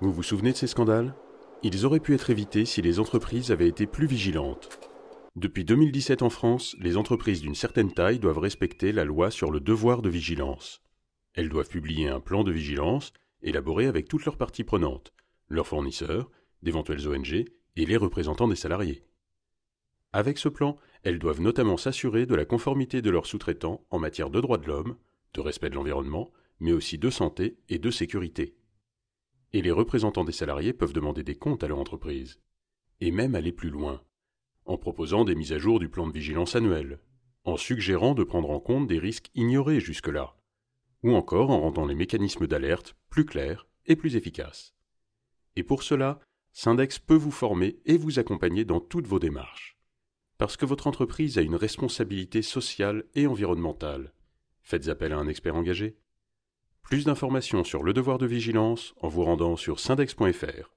Vous vous souvenez de ces scandales Ils auraient pu être évités si les entreprises avaient été plus vigilantes. Depuis 2017 en France, les entreprises d'une certaine taille doivent respecter la loi sur le devoir de vigilance. Elles doivent publier un plan de vigilance élaboré avec toutes leurs parties prenantes, leurs fournisseurs, d'éventuelles ONG et les représentants des salariés. Avec ce plan, elles doivent notamment s'assurer de la conformité de leurs sous-traitants en matière de droits de l'homme, de respect de l'environnement, mais aussi de santé et de sécurité et les représentants des salariés peuvent demander des comptes à leur entreprise, et même aller plus loin, en proposant des mises à jour du plan de vigilance annuel, en suggérant de prendre en compte des risques ignorés jusque-là, ou encore en rendant les mécanismes d'alerte plus clairs et plus efficaces. Et pour cela, Syndex peut vous former et vous accompagner dans toutes vos démarches. Parce que votre entreprise a une responsabilité sociale et environnementale. Faites appel à un expert engagé. Plus d'informations sur le devoir de vigilance en vous rendant sur syndex.fr.